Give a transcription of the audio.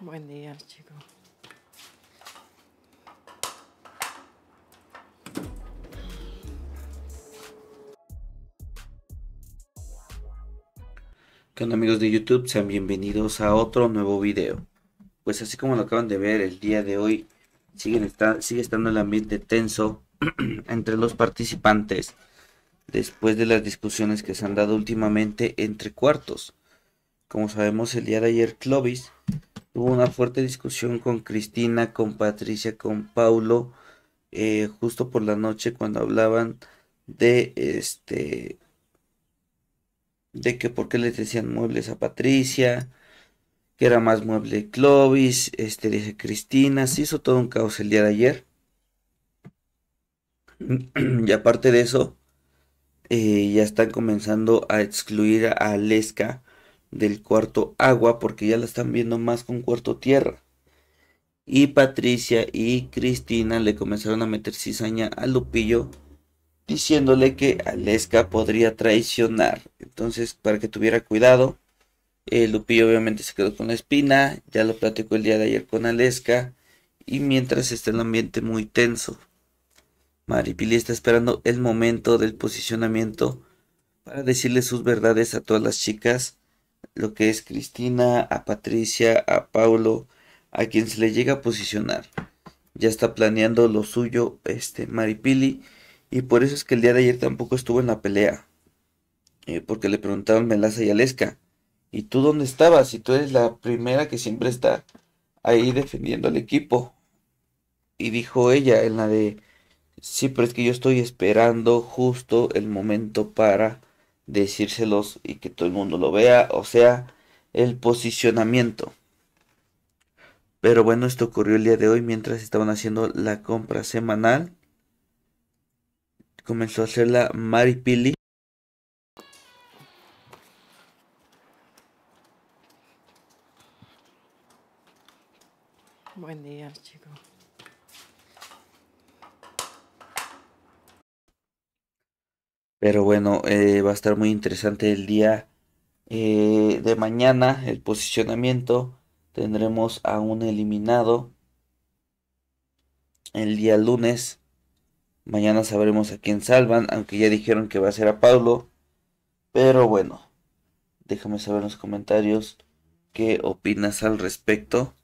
Buen día, chicos. ¿Qué onda amigos de YouTube? Sean bienvenidos a otro nuevo video. Pues así como lo acaban de ver, el día de hoy sigue, está, sigue estando el ambiente tenso entre los participantes después de las discusiones que se han dado últimamente entre cuartos. Como sabemos, el día de ayer Clovis Hubo una fuerte discusión con Cristina, con Patricia, con Paulo, eh, justo por la noche cuando hablaban de este de que por qué les decían muebles a Patricia, que era más mueble Clovis, este dice Cristina, se hizo todo un caos el día de ayer. Y aparte de eso, eh, ya están comenzando a excluir a Lesca del cuarto agua porque ya la están viendo más con cuarto tierra. Y Patricia y Cristina le comenzaron a meter cizaña a Lupillo diciéndole que Aleska podría traicionar. Entonces, para que tuviera cuidado, El eh, Lupillo obviamente se quedó con la espina, ya lo platicó el día de ayer con Aleska y mientras está el ambiente muy tenso. Maripili está esperando el momento del posicionamiento para decirle sus verdades a todas las chicas lo que es Cristina, a Patricia, a Paulo, a quien se le llega a posicionar. Ya está planeando lo suyo, este, Maripili, y por eso es que el día de ayer tampoco estuvo en la pelea. Eh, porque le preguntaron Melaza y Aleska, ¿y tú dónde estabas? Si tú eres la primera que siempre está ahí defendiendo al equipo. Y dijo ella en la de, sí, pero es que yo estoy esperando justo el momento para decírselos y que todo el mundo lo vea, o sea, el posicionamiento. Pero bueno, esto ocurrió el día de hoy mientras estaban haciendo la compra semanal. Comenzó a la Mari Pili. Buen día, chicos. Pero bueno, eh, va a estar muy interesante el día eh, de mañana, el posicionamiento. Tendremos a un eliminado el día lunes. Mañana sabremos a quién salvan, aunque ya dijeron que va a ser a Pablo. Pero bueno, déjame saber en los comentarios qué opinas al respecto.